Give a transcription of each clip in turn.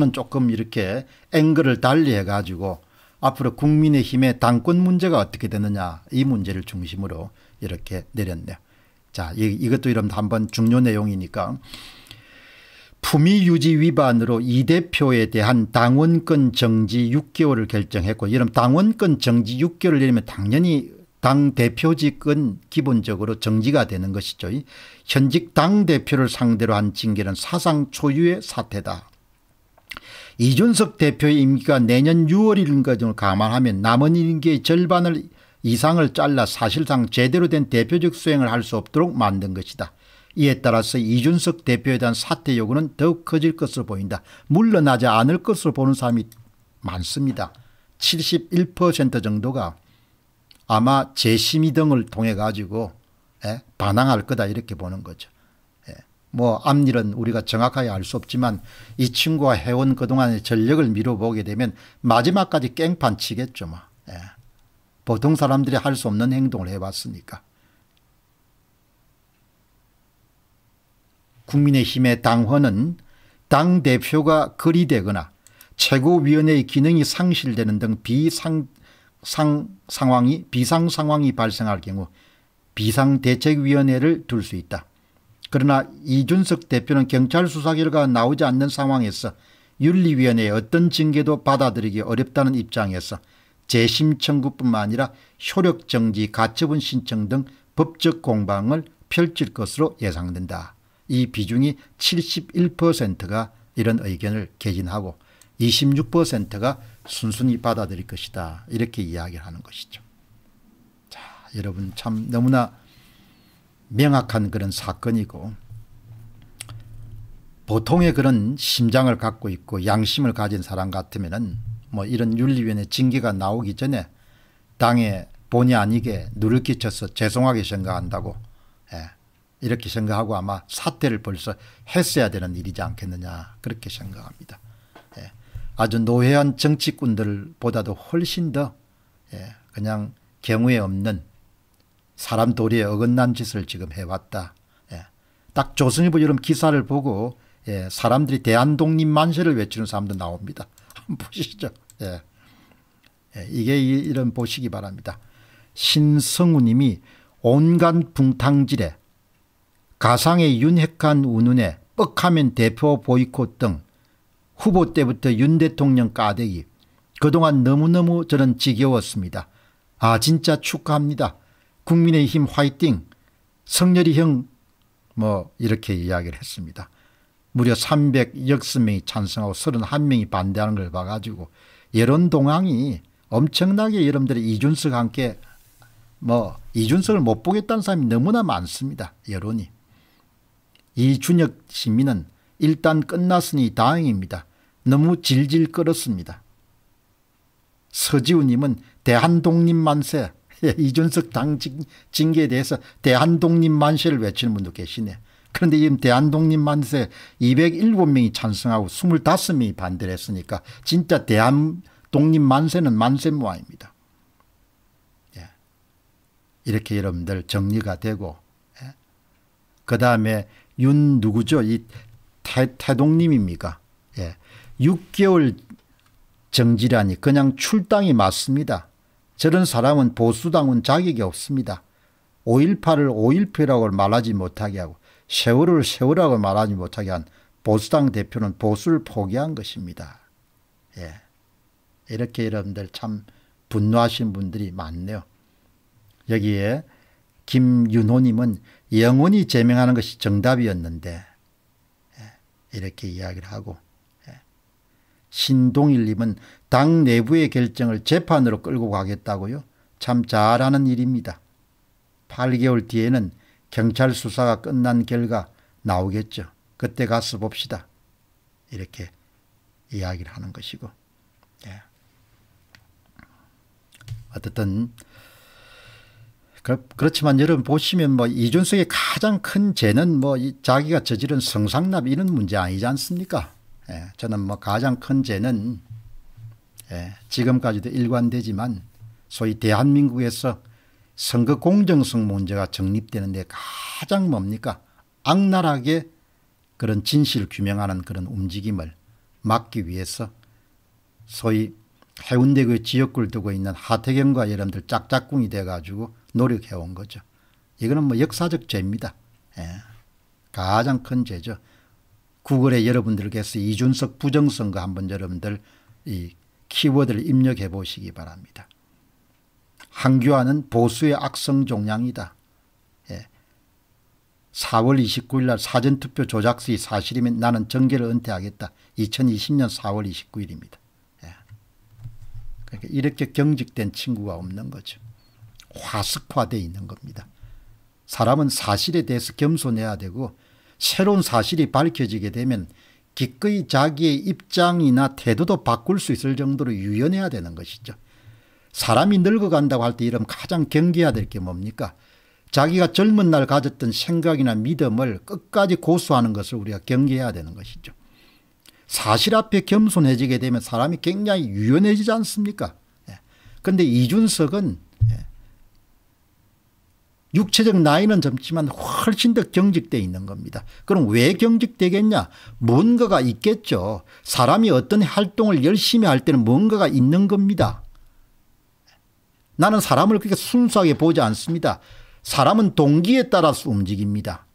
는 조금 이렇게 앵글을 달리해 가지고 앞으로 국민의힘의 당권 문제가 어떻게 되느냐 이 문제를 중심으로 이렇게 내렸네요. 자 이, 이것도 이런 한번 중요 내용이니까 품위 유지 위반으로 이 대표에 대한 당원권 정지 6개월을 결정했고 이런 당원권 정지 6개월을 내리면 당연히 당 대표직은 기본적으로 정지가 되는 것이죠. 현직 당 대표를 상대로 한 징계는 사상 초유의 사태다. 이준석 대표의 임기가 내년 6월일까지 감안하면 남은 임기의 절반을 이상을 잘라 사실상 제대로 된 대표적 수행을 할 수 없도록 만든 것이다. 이에 따라서 이준석 대표에 대한 사퇴 요구는 더욱 커질 것으로 보인다. 물러나지 않을 것으로 보는 사람이 많습니다. 71% 정도가 아마 재심의 등을 통해 가지고 예, 반항할 거다 이렇게 보는 거죠. 뭐 앞일은 우리가 정확하게 알 수 없지만 이 친구가 해온 그동안의 전력을 미뤄보게 되면 마지막까지 깽판 치겠죠. 뭐. 예. 보통 사람들이 할 수 없는 행동을 해봤으니까. 국민의힘의 당헌은 당대표가 거리 되거나 최고위원회의 기능이 상실되는 등 비상 상, 상황이 비상 상황이 발생할 경우 비상대책위원회를 둘 수 있다. 그러나 이준석 대표는 경찰 수사 결과가 나오지 않는 상황에서 윤리위원회의 어떤 징계도 받아들이기 어렵다는 입장에서 재심 청구뿐만 아니라 효력정지 가처분 신청 등 법적 공방을 펼칠 것으로 예상된다. 이 비중이 71%가 이런 의견을 개진하고 26%가 순순히 받아들일 것이다. 이렇게 이야기를 하는 것이죠. 자, 여러분 참 너무나 명확한 그런 사건이고 보통의 그런 심장을 갖고 있고 양심을 가진 사람 같으면뭐 이런 윤리위원회 징계가 나오기 전에 당에 본의 아니게 누를 끼쳐서 죄송하게 생각한다고 예. 이렇게 생각하고 아마 사퇴를 벌써 했어야 되는 일이지 않겠느냐 그렇게 생각합니다. 예. 아주 노회한 정치꾼들보다도 훨씬 더 예. 그냥 경우에 없는 사람 도리에 어긋난 짓을 지금 해왔다. 예. 딱 조선일보 이런 기사를 보고 예. 사람들이 대한독립 만세를 외치는 사람도 나옵니다. 한번 보시죠. 예. 예 이게 이런 보시기 바랍니다. 신성우님이 온갖 붕탕질에 가상의 윤핵한 운운에 뻑하면 대표 보이콧 등 후보 때부터 윤 대통령 까대기 그동안 너무너무 저는 지겨웠습니다. 아 진짜 축하합니다. 국민의힘 화이팅, 성렬이형 뭐 이렇게 이야기를 했습니다. 무려 360명이 찬성하고 31명이 반대하는 걸 봐가지고 여론 동향이 엄청나게 여러분들이 이준석 함께 뭐 이준석을 못 보겠다는 사람이 너무나 많습니다. 여론이. 이준혁 시민은 일단 끝났으니 다행입니다. 너무 질질 끌었습니다. 서지우님은 대한독립만세 예, 이준석 당 징계에 대해서 대한독립 만세를 외치는 분도 계시네. 그런데 지금 대한독립 만세 207명이 찬성하고 25명이 반대를 했으니까 진짜 대한독립 만세는 만세무화입니다. 예. 이렇게 여러분들 정리가 되고 예. 그 다음에 윤 누구죠? 이 태, 태동님입니까? 예. 6개월 정지라니 그냥 출당이 맞습니다. 저런 사람은 보수당은 자격이 없습니다. 5.18을 5.18이라고 말하지 못하게 하고 세월을 세월이라고 말하지 못하게 한 보수당 대표는 보수를 포기한 것입니다. 예. 이렇게 여러분들 참 분노하신 분들이 많네요. 여기에 김윤호님은 영원히 제명하는 것이 정답이었는데 예, 이렇게 이야기를 하고 예. 신동일님은 당 내부의 결정을 재판으로 끌고 가겠다고요. 참 잘하는 일입니다. 8개월 뒤에는 경찰 수사가 끝난 결과 나오겠죠. 그때 가서 봅시다. 이렇게 이야기를 하는 것이고. 예. 어쨌든 그, 그렇지만 여러분 보시면 뭐 이준석의 가장 큰 죄는 뭐 자기가 저지른 성상납 이런 문제 아니지 않습니까? 예. 저는 뭐 가장 큰 죄는 예, 지금까지도 일관되지만 소위 대한민국에서 선거 공정성 문제가 정립되는데 가장 뭡니까 악랄하게 그런 진실 을 규명하는 그런 움직임을 막기 위해서 소위 해운대 구그 지역구를 두고 있는 하태경과 여러분들 짝짝꿍이 돼가지고 노력해온 거죠. 이거는 뭐 역사적 죄입니다. 예, 가장 큰 죄죠. 구글에 여러분들께서 이준석 부정선거 한번 여러분들 이 키워드를 입력해 보시기 바랍니다. 한교안은 보수의 악성 종양이다. 예. 4월 29일 날 사전투표 조작시 사실이면 나는 정계를 은퇴하겠다. 2020년 4월 29일입니다. 예. 그러니까 이렇게 경직된 친구가 없는 거죠. 화석화되 있는 겁니다. 사람은 사실에 대해서 겸손해야 되고 새로운 사실이 밝혀지게 되면 기꺼이 자기의 입장이나 태도도 바꿀 수 있을 정도로 유연해야 되는 것이죠. 사람이 늙어간다고 할 때 이러면 가장 경계해야 될 게 뭡니까? 자기가 젊은 날 가졌던 생각이나 믿음을 끝까지 고수하는 것을 우리가 경계해야 되는 것이죠. 사실 앞에 겸손해지게 되면 사람이 굉장히 유연해지지 않습니까? 그런데 예. 이준석은 예, 육체적 나이는 젊지만 훨씬 더 경직돼 있는 겁니다. 그럼 왜 경직되겠냐 뭔가가 있겠죠. 사람이 어떤 활동을 열심히 할 때는 뭔가가 있는 겁니다. 나는 사람을 그렇게 순수하게 보지 않습니다. 사람은 동기에 따라서 움직입니다.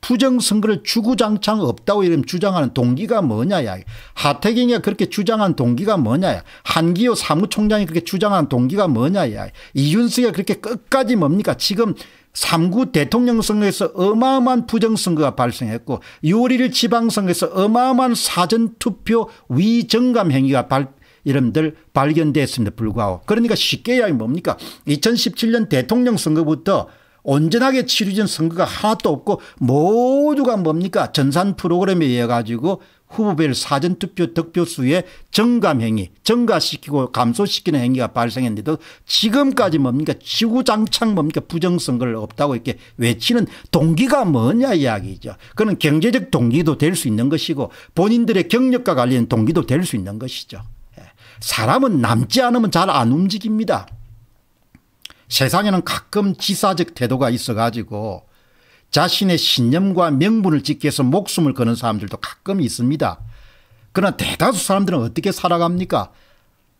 부정선거를 주구장창 없다고 이름 주장하는 동기가 뭐냐야. 하태경이가 그렇게 주장한 동기가 뭐냐야. 한기호 사무총장이 그렇게 주장한 동기가 뭐냐야. 이윤석이가 그렇게 끝까지 뭡니까 지금 3구 대통령 선거에서 어마어마한 부정선거가 발생했고 6월 1일 지방선거에서 어마어마한 사전투표 위정감 행위가 발, 이름들 발견됐습니다. 불구하고. 그러니까 쉽게 이야기 뭡니까 2017년 대통령 선거부터 온전하게 치루진 선거가 하나도 없고 모두가 뭡니까 전산 프로그램에 의해 가지고 후보별 사전투표 득표수의 정감행위 증가시키고 감소시키는 행위가 발생했는데도 지금까지 뭡니까 지구장창 뭡니까 부정선거를 없다고 이렇게 외치는 동기가 뭐냐 이야기죠. 그는 경제적 동기도 될 수 있는 것이고 본인들의 경력과 관련된 동기도 될 수 있는 것이죠. 예. 사람은 남지 않으면 잘 안 움직입니다. 세상에는 가끔 지사적 태도가 있어가지고 자신의 신념과 명분을 지기 위해서 목숨을 거는 사람들도 가끔 있습니다. 그러나 대다수 사람들은 어떻게 살아갑니까?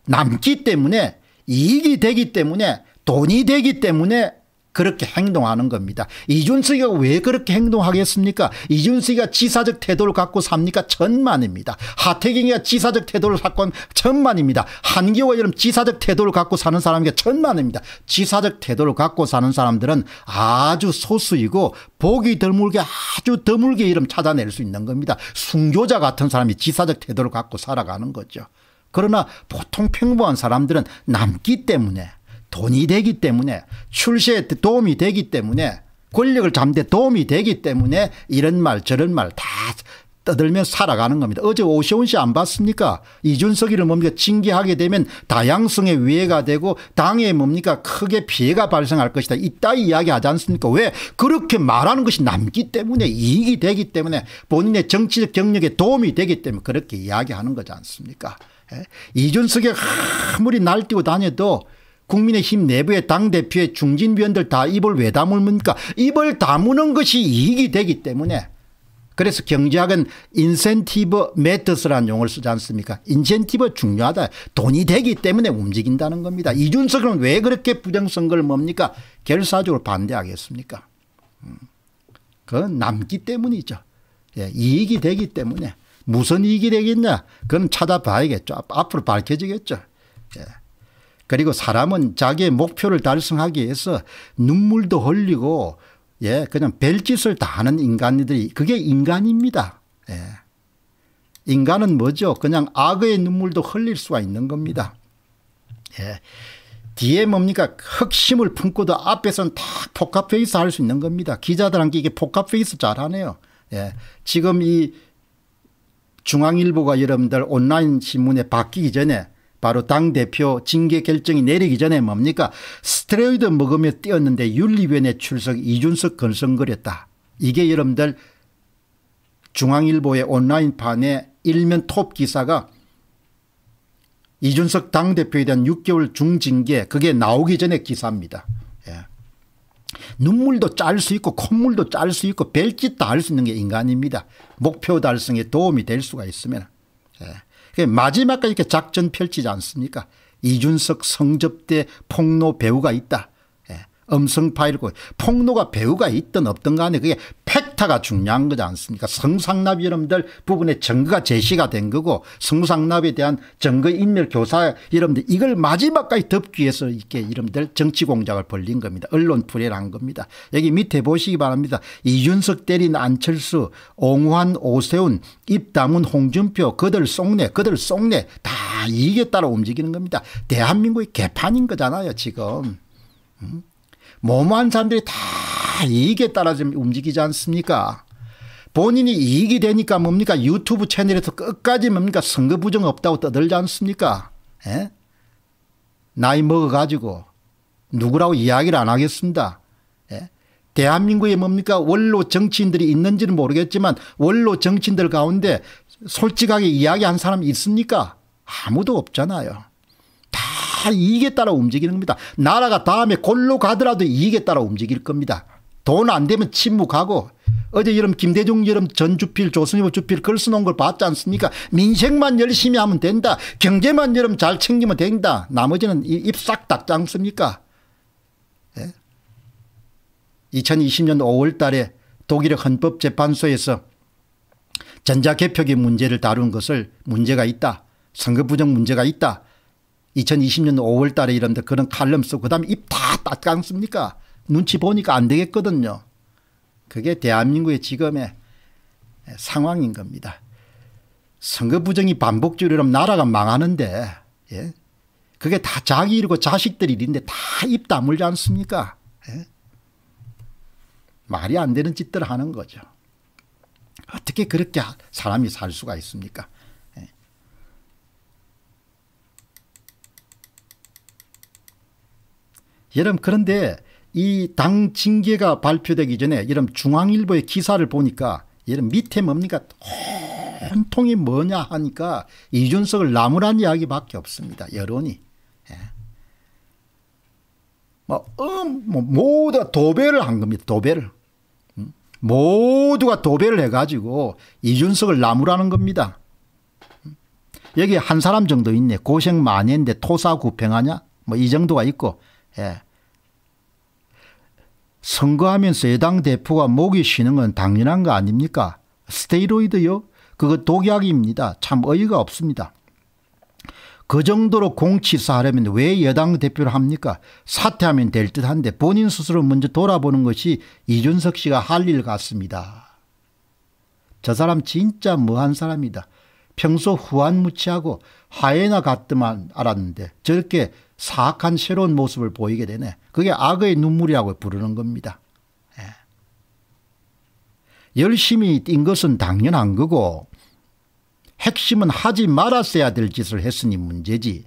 남기 때문에 이익이 되기 때문에 돈이 되기 때문에 그렇게 행동하는 겁니다. 이준석이가 왜 그렇게 행동하겠습니까? 이준석이가 지사적 태도를 갖고 삽니까? 천만입니다. 하태경이가 지사적 태도를 갖고 천만입니다. 한기호가 이런 지사적 태도를 갖고 사는 사람이 천만입니다. 지사적 태도를 갖고 사는 사람들은 아주 소수이고 보기 드물게 아주 드물게 이름 찾아낼 수 있는 겁니다. 순교자 같은 사람이 지사적 태도를 갖고 살아가는 거죠. 그러나 보통 평범한 사람들은 남기 때문에 돈이 되기 때문에 출세에 도움이 되기 때문에 권력을 잡는데 도움이 되기 때문에 이런 말 저런 말 다 떠들면 살아가는 겁니다. 어제 오세훈 씨안 봤습니까? 이준석이를 뭡니까 징계하게 되면 다양성의 위해가 되고 당에 뭡니까 크게 피해가 발생할 것이다. 이따위 이야기하지 않습니까? 왜 그렇게 말하는 것이 남기 때문에 이익이 되기 때문에 본인의 정치적 경력에 도움이 되기 때문에 그렇게 이야기하는 거지 않습니까? 예? 이준석이 아무리 날뛰고 다녀도 국민의힘 내부의 당대표의 중진위원들 다 입을 왜 다물습니까? 입을 다무는 것이 이익이 되기 때문에 그래서 경제학은 인센티브 매트스라는 용어를 쓰지 않습니까 인센티브 중요하다 돈이 되기 때문에 움직인다는 겁니다 이준석은 왜 그렇게 부정선거를 뭡니까 결사적으로 반대하겠습니까 음. 그건 남기 때문이죠 예, 이익이 되기 때문에 무슨 이익이 되겠냐 그건 찾아봐야겠죠 앞으로 밝혀지겠죠 예. 그리고 사람은 자기의 목표를 달성하기 위해서 눈물도 흘리고 예, 그냥 별짓을 다 하는 인간들이 그게 인간입니다. 예. 인간은 뭐죠? 그냥 악의 눈물도 흘릴 수가 있는 겁니다. 예. 뒤에 뭡니까? 흑심을 품고도 앞에서는 다 포카페이스 할 수 있는 겁니다. 기자들한테 이게 포카페이스 잘하네요. 예. 지금 이 중앙일보가 여러분들 온라인 신문에 바뀌기 전에 바로 당대표 징계 결정이 내리기 전에 뭡니까 스테로이드 먹으며 뛰었는데 윤리위원회 출석 이준석 건성거렸다. 이게 여러분들 중앙일보의 온라인판에 일면 톱 기사가 이준석 당대표에 대한 6개월 중징계 그게 나오기 전에 기사입니다. 예. 눈물도 짤 수 있고 콧물도 짤 수 있고 별짓 다할수 있는 게 인간입니다. 목표 달성에 도움이 될 수가 있으면. 예. 마지막까지 이렇게 작전 펼치지 않습니까? 이준석 성접대 폭로 배우가 있다. 예, 엄성 파일고 폭로가 배우가 있든 없든 간에 그게 데이터가 중요한 거지 않습니까 성상납 여러분들 부분에 증거가 제시가 된 거고 성상납에 대한 증거인멸 교사 여러분들 이걸 마지막까지 덮기 위해서 이렇게 여러분들 정치 공작을 벌린 겁니다. 언론 불이한 겁니다. 여기 밑에 보시기 바랍니다. 이준석 때린 안철수 옹환 오세훈 입담은 홍준표 그들 쏭내 그들 쏭내 다이게 따라 움직이는 겁니다. 대한민국의 개판인 거잖아요 지금. 음? 모모한 사람들이 다 이익에 따라 좀 움직이지 않습니까? 본인이 이익이 되니까 뭡니까? 유튜브 채널에서 끝까지 뭡니까? 선거 부정 없다고 떠들지 않습니까? 에? 예? 나이 먹어가지고 누구라고 이야기를 안 하겠습니다. 에? 예? 대한민국에 뭡니까? 원로 정치인들이 있는지는 모르겠지만 원로 정치인들 가운데 솔직하게 이야기한 사람 있습니까? 아무도 없잖아요. 다 이익에 따라 움직이는 겁니다. 나라가 다음에 골로 가더라도 이익에 따라 움직일 겁니다. 돈 안 되면 침묵하고 어제 여름 김대중 여름 전주필 조선일보 주필 글 써놓은 걸 봤지 않습니까 민생만 열심히 하면 된다 경제만 여름 잘 챙기면 된다 나머지는 입싹 닦지 않습니까 예? 2020년 5월 달에 독일의 헌법재판소에서 전자개혁의 문제를 다룬 것을 문제가 있다 선거부정 문제가 있다 2020년 5월 달에 이런데 그런 칼럼 쓰고 그다음에 입다 닦았습니까? 눈치 보니까 안 되겠거든요. 그게 대한민국의 지금의 상황인 겁니다. 선거 부정이 반복적으로 나라가 망하는데 예? 그게 다 자기 일이고 자식들 일인데 다 입 다물지 않습니까? 예? 말이 안 되는 짓들 하는 거죠. 어떻게 그렇게 사람이 살 수가 있습니까? 여러분 그런데 이 당 징계가 발표되기 전에 이런 중앙일보의 기사를 보니까 이런 밑에 뭡니까 온통이 뭐냐 하니까 이준석을 나무란 이야기밖에 없습니다. 여론이. 예. 뭐, 음, 뭐 모두 도배를 한 겁니다. 도배를. 음? 모두가 도배를 해가지고 이준석을 나무라는 겁니다. 음? 여기 한 사람 정도 있네. 고생 많이 했는데 토사구팽하냐? 뭐 이 정도가 있고 예. 선거하면서 여당 대표가 목이 쉬는 건 당연한 거 아닙니까? 스테이로이드요? 그거 독약입니다. 참 어이가 없습니다. 그 정도로 공치사하려면 왜 여당 대표를 합니까? 사퇴하면 될 듯한데 본인 스스로 먼저 돌아보는 것이 이준석 씨가 할 일 같습니다. 저 사람 진짜 뭐한 사람이다. 평소 후한무치하고 하에나 같더만 알았는데 저렇게 사악한 새로운 모습을 보이게 되네. 그게 악의 눈물이라고 부르는 겁니다. 예. 열심히 뛴 것은 당연한 거고 핵심은 하지 말았어야 될 짓을 했으니 문제지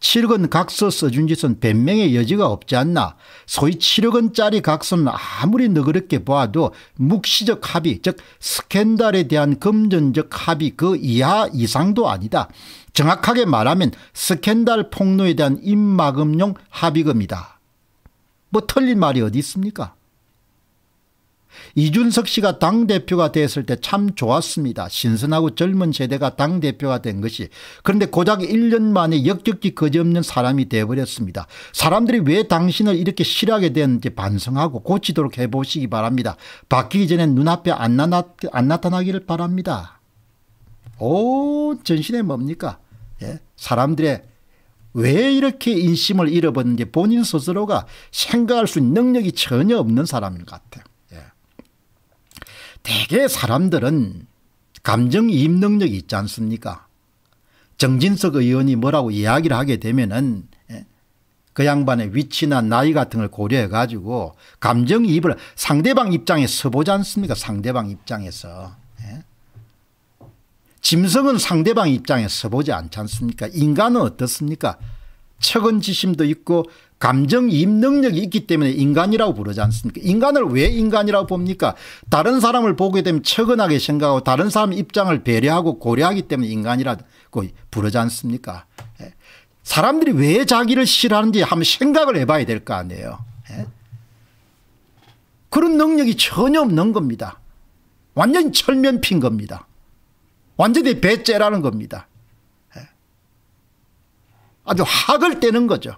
7억원 각서 써준 짓은 변명의 여지가 없지 않나 소위 7억원짜리 각서는 아무리 너그럽게 봐도 묵시적 합의 즉스캔달에 대한 금전적 합의 그 이하 이상도 아니다. 정확하게 말하면 스캔달 폭로에 대한 입막음용 합의금이다. 뭐 틀린 말이 어디 있습니까? 이준석 씨가 당대표가 됐을 때 참 좋았습니다. 신선하고 젊은 세대가 당대표가 된 것이. 그런데 고작 1년 만에 역적지 거지없는 사람이 돼버렸습니다 사람들이 왜 당신을 이렇게 싫어하게 됐는지 반성하고 고치도록 해보시기 바랍니다. 바뀌기 전엔 눈앞에 안, 나나, 안 나타나기를 바랍니다. 오 전신에 뭡니까? 예? 사람들의 왜 이렇게 인심을 잃어버는지 본인 스스로가 생각할 수 있는 능력이 전혀 없는 사람인 것 같아요. 대개 사람들은 감정이입 능력이 있지 않습니까 정진석 의원이 뭐라고 이야기를 하게 되면은 예, 그 양반의 위치나 나이 같은 걸 고려해 가지고 감정이입을 상대방 입장에 서보지 않습니까 상대방 입장에서 예? 짐승은 상대방 입장에 서보지 않지 않습니까 인간은 어떻습니까 측은지심도 있고 감정이입 능력이 있기 때문에 인간이라고 부르지 않습니까 인간을 왜 인간이라고 봅니까 다른 사람을 보게 되면 처근하게 생각하고 다른 사람 입장을 배려하고 고려하기 때문에 인간이라고 부르지 않습니까 예. 사람들이 왜 자기를 싫어하는지 한번 생각을 해봐야 될 거 아니에요 예. 그런 능력이 전혀 없는 겁니다 완전히 철면핀 겁니다 완전히 배째라는 겁니다 예. 아주 학을 떼는 거죠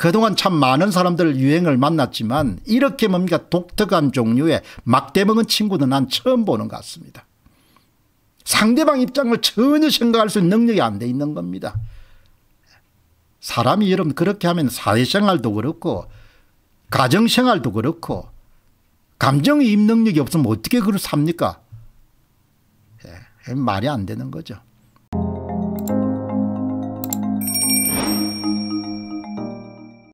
그동안 참 많은 사람들 유행을 만났지만 이렇게 뭡니까 독특한 종류의 막대먹은 친구는 난 처음 보는 것 같습니다. 상대방 입장을 전혀 생각할 수 있는 능력이 안 돼 있는 겁니다. 사람이 여러분 그렇게 하면 사회생활도 그렇고 가정생활도 그렇고 감정이입 능력이 없으면 어떻게 그걸 삽니까? 예, 말이 안 되는 거죠.